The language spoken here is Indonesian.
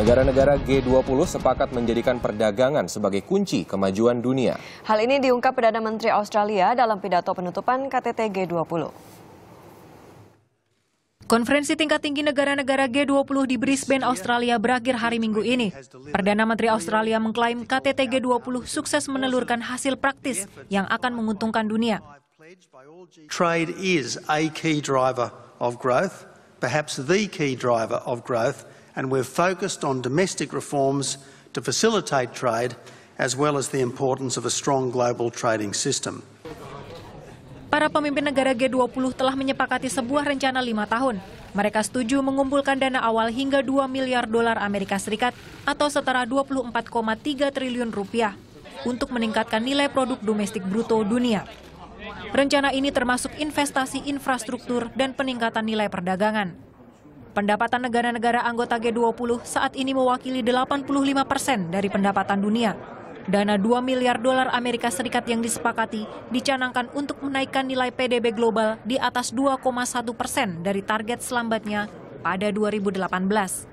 Negara-negara G20 sepakat menjadikan perdagangan sebagai kunci kemajuan dunia. Hal ini diungkap Perdana Menteri Australia dalam pidato penutupan KTT G20. Konferensi tingkat tinggi negara-negara G20 di Brisbane, Australia berakhir hari Minggu ini. Perdana Menteri Australia mengklaim KTT G20 sukses menelurkan hasil praktis yang akan menguntungkan dunia. Trade is a key driver of growth, perhaps the key driver of growth and we've focused on domestic reforms to facilitate trade, as well as the importance of a strong global trading system. Para pemimpin negara G20 telah menyepakati sebuah rencana lima tahun. Mereka setuju mengumpulkan dana awal hingga 2 miliar dolar Amerika Serikat atau setara 24,3 triliun rupiah untuk meningkatkan nilai produk domestik bruto dunia. Rencana ini termasuk investasi infrastruktur dan peningkatan nilai perdagangan. Pendapatan negara-negara anggota G20 saat ini mewakili 85 persen dari pendapatan dunia. Dana 2 miliar dolar Amerika Serikat yang disepakati dicanangkan untuk menaikkan nilai PDB global di atas 2,1 persen dari target selambatnya pada 2018.